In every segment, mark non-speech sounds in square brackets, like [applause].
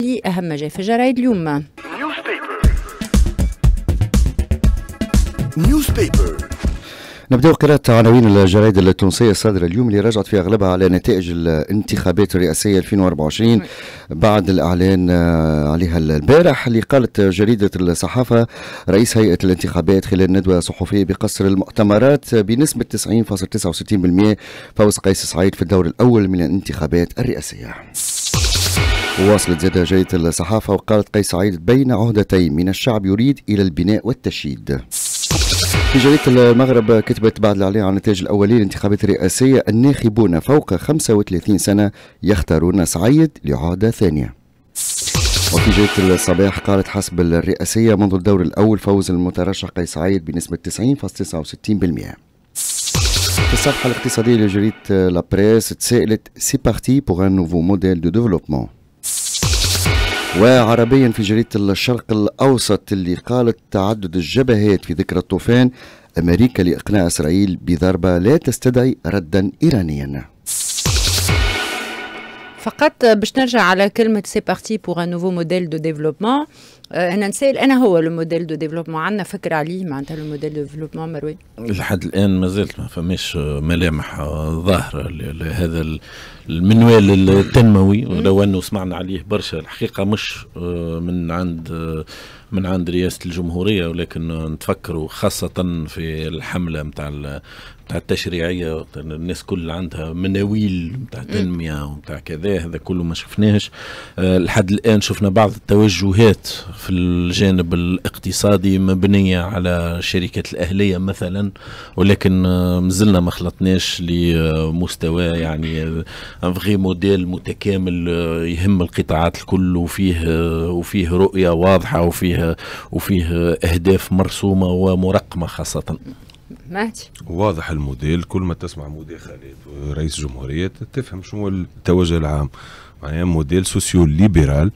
لأهم ما جاء في جرايد اليوم نبدأ قراءة عناوين الجرائد التونسية الصادرة اليوم اللي راجعت في أغلبها على نتائج الانتخابات الرئاسية 2024 بعد الإعلان عليها البارح اللي قالت جريدة الصحافة رئيس هيئة الانتخابات خلال ندوة صحفية بقصر المؤتمرات بنسبة 90.69% فوز قيس سعيد في الدور الأول من الانتخابات الرئاسية. واصلت زيادة جريدة الصحافة وقالت قيس سعيد بين عهدتين من الشعب يريد إلى البناء والتشييد في جريدة المغرب كتبت بعد الإعلان عن النتائج الأولية للانتخابات الرئاسية الناخبون فوق 35 سنة يختارون سعيد لعهدة ثانية وفي جريدة الصباح قالت حسب الرئاسية منذ الدور الأول فوز المترشح قيس سعيد بنسبة 90.69% في الصفحة الاقتصادية لجريدة لابريس تسائلت سي بارتي بوغ ان نوفو موديل دو ديفلوبمون وعربيا في جريدة الشرق الأوسط اللي قالت تعدد الجبهات في ذكرى الطوفان أمريكا لإقناع إسرائيل بضربة لا تستدعي ردا إيرانيا فقط باش نرجع على كلمة سي بارتي بور ان نوفو موديل دو ديفلوبمون انا آه، نسال انا هو الموديل دو ديفلوبمون عندنا فكره عليه معناتها الموديل دو ديفلوبمون مروان لحد الان ما ما فماش ملامح ظاهره لهذا المنوال التنموي لو انه سمعنا عليه برشا الحقيقه مش آه، من عند آه، من عند رئاسة الجمهورية ولكن نتفكروا خاصة في الحملة متاع متاع التشريعية الناس كل عندها مناويل متاع تنمية ومتاع كذا هذا كله ما شفناهش آه، لحد الآن شفنا بعض التوجهات في الجانب الاقتصادي مبنية على الشركات الأهلية مثلا ولكن آه، مازلنا ما خلطناش لمستوى يعني فغي آه، موديل متكامل يهم القطاعات الكل وفيه وفيه رؤية واضحة وفيه وفيه وفيه اهداف مرسومه ومرقمه خاصه ماشي واضح الموديل كل ما تسمع موديل خالد رئيس جمهورية تفهم شنو التوجه العام معناها موديل سوسيو ليبرال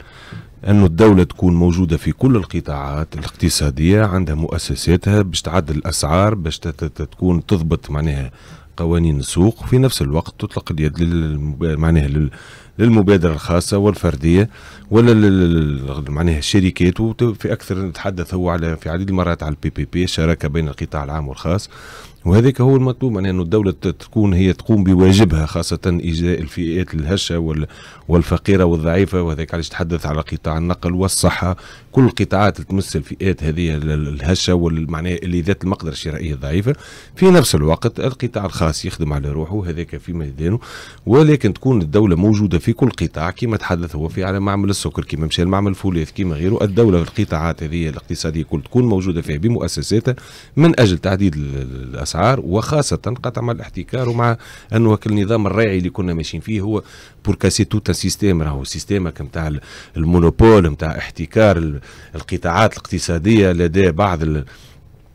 أن الدولة تكون موجودة في كل القطاعات الاقتصادية عندها مؤسساتها باش تعدل الأسعار باش تكون تضبط معناها قوانين السوق في نفس الوقت تطلق اليد معناها للمبادرة الخاصة والفردية ولا معناها الشركات وفي أكثر نتحدث هو على في عديد المرات على البي بي بي الشراكة بين القطاع العام والخاص وهذاك هو المطلوب معناها يعني أنه الدولة تكون هي تقوم بواجبها خاصة إيجاء الفئات الهشة والفقيرة والضعيفة وهذاك علاش تحدث على قطاع النقل والصحة كل القطاعات اللي تمس الفئات هذه الهشة والمعناها اللي ذات المقدرة الشرائية الضعيفة في نفس الوقت القطاع الخاص يخدم على روحه هذاك في ميدانه ولكن تكون الدولة موجودة في كل قطاع كما تحدث هو في على معمل السكر كما مشى المعمل الفولاذ كما غيره الدوله القطاعات هذه الاقتصاديه كل تكون موجوده فيها بمؤسساتها من اجل تعديل الاسعار وخاصه قطع مع الاحتكار ومع انه النظام الريعي اللي كنا ماشيين فيه هو بور كاسي توت سيستيم راهو سيستيم نتاع المونوبول نتاع احتكار القطاعات الاقتصاديه لدى بعض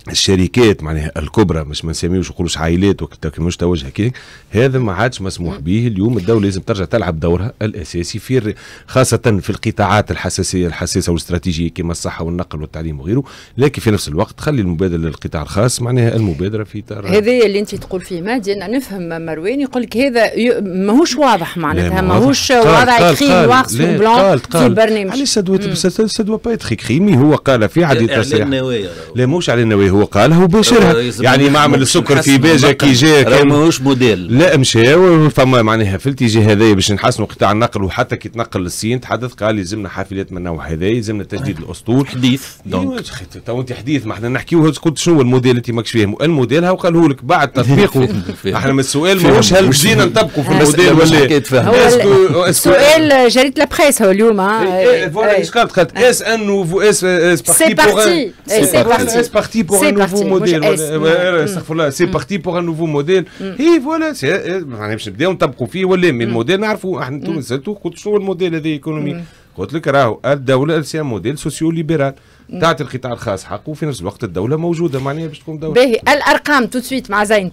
الشركات معناها الكبرى مش ما نسميوش نقولوش عائلات مش توجه هكاك هذا ما عادش مسموح به اليوم الدوله لازم ترجع تلعب دورها الاساسي في خاصه في القطاعات الحساسيه الحساسه والاستراتيجيه كما الصحه والنقل والتعليم وغيره لكن في نفس الوقت خلي المبادره للقطاع الخاص معناها المبادره في ترى هذايا اللي انت تقول فيه مادي انا نفهم مروان يقول لك هذا ماهوش واضح معناتها ماهوش وضع يخيل واقف بلون في برنامج علاش سدوا سدوا با يتخي هو قال في عديد لا مش على النوايا هو قالها وباشرها يعني معمل السكر في بيجا كي جا ماهوش موديل لا مشى فما معناها في الاتجاه هذايا باش نحسنوا قطاع النقل وحتى كي تنقل للصين تحدث قال لازمنا حافلات من النوع هذا يلزمنا تجديد أيوة. الاسطول حديث دونك أيوة، تو انت حديث ما احنا نحكيو قلت شنو الموديل انت ماكش فيه الموديل هاو قاله لك بعد [laughs] تطبيقه احنا من السؤال ماهوش هل بدينا نطبقوا في الموديل ولا سؤال جريده لابريس هو اليوم آه، إيه، إيه، إيه، فوالا ايش قالت قالت اس ان نوفو اس بارتي سي بارتي سي بارتي بور pour un nouveau modèle استغفر الله سي بارتي بور ان نوفو موديل هي فوالا معناها باش نبداو نطبقوا فيه ولا مي الموديل نعرفوا احنا تونس سالتو قلت شنو هو الموديل هذا ايكونومي قلت لك راهو الدوله سي موديل سوسيو ليبرال تعطي القطاع الخاص حقه وفي نفس الوقت الدوله موجوده معناها باش تكون دوله باهي الارقام تو سويت مع زين